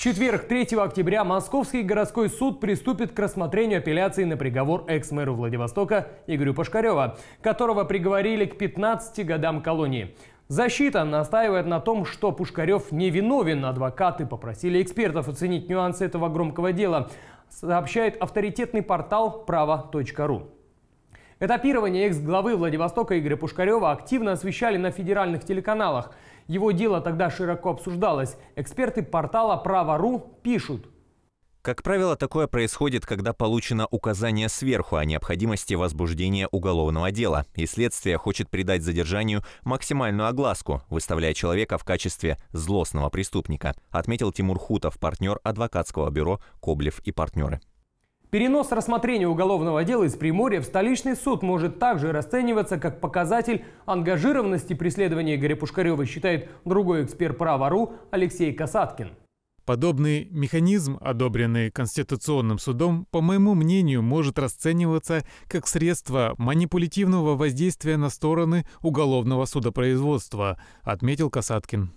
четверг, 3 октября, Московский городской суд приступит к рассмотрению апелляции на приговор экс-мэру Владивостока Игорю Пашкарева, которого приговорили к 15 годам колонии. Защита настаивает на том, что Пушкарев невиновен. Адвокаты попросили экспертов оценить нюансы этого громкого дела, сообщает авторитетный портал «Право.ру». Этапирование экс-главы Владивостока Игоря Пушкарева активно освещали на федеральных телеканалах. Его дело тогда широко обсуждалось. Эксперты портала «Право.ру» пишут. Как правило, такое происходит, когда получено указание сверху о необходимости возбуждения уголовного дела, и следствие хочет придать задержанию максимальную огласку, выставляя человека в качестве злостного преступника, отметил Тимур Хутов, партнер адвокатского бюро «Коблев и партнеры». Перенос рассмотрения уголовного дела из Приморья в столичный суд может также расцениваться как показатель ангажированности преследования Игоря Пушкарева, считает другой эксперт права Алексей Касаткин. Подобный механизм, одобренный Конституционным судом, по моему мнению, может расцениваться как средство манипулятивного воздействия на стороны уголовного судопроизводства, отметил Касаткин.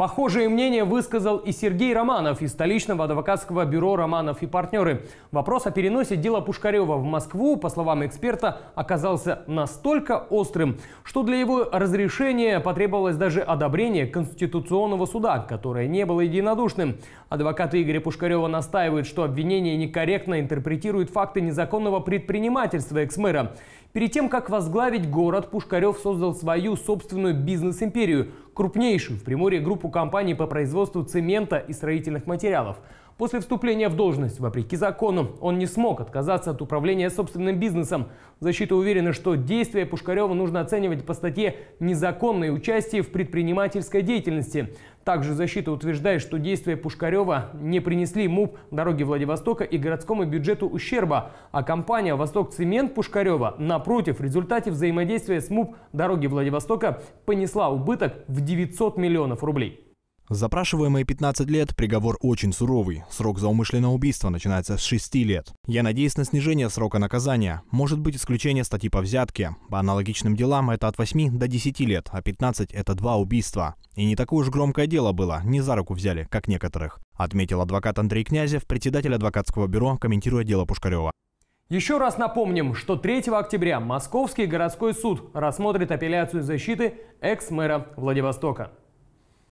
Похожее мнение высказал и Сергей Романов из столичного адвокатского бюро «Романов и партнеры». Вопрос о переносе дела Пушкарева в Москву, по словам эксперта, оказался настолько острым, что для его разрешения потребовалось даже одобрение Конституционного суда, которое не было единодушным. Адвокаты Игоря Пушкарева настаивают, что обвинение некорректно интерпретирует факты незаконного предпринимательства экс-мэра. Перед тем, как возглавить город, Пушкарев создал свою собственную бизнес-империю, крупнейшую в Приморье группу компаний по производству цемента и строительных материалов. После вступления в должность, вопреки закону, он не смог отказаться от управления собственным бизнесом. Защита уверена, что действия Пушкарева нужно оценивать по статье «Незаконное участие в предпринимательской деятельности». Также защита утверждает, что действия Пушкарева не принесли МУП дороги Владивостока и городскому бюджету ущерба, а компания «Восток Цемент» Пушкарева, напротив, в результате взаимодействия с МУП дороги Владивостока понесла убыток в 900 миллионов рублей. Запрашиваемые 15 лет, приговор очень суровый. Срок за умышленное убийство начинается с 6 лет. Я надеюсь на снижение срока наказания. Может быть исключение статьи по взятке. По аналогичным делам это от 8 до 10 лет, а 15 это 2 убийства. И не такое уж громкое дело было, не за руку взяли, как некоторых. Отметил адвокат Андрей Князев, председатель адвокатского бюро, комментируя дело Пушкарева. Еще раз напомним, что 3 октября Московский городской суд рассмотрит апелляцию защиты экс-мэра Владивостока.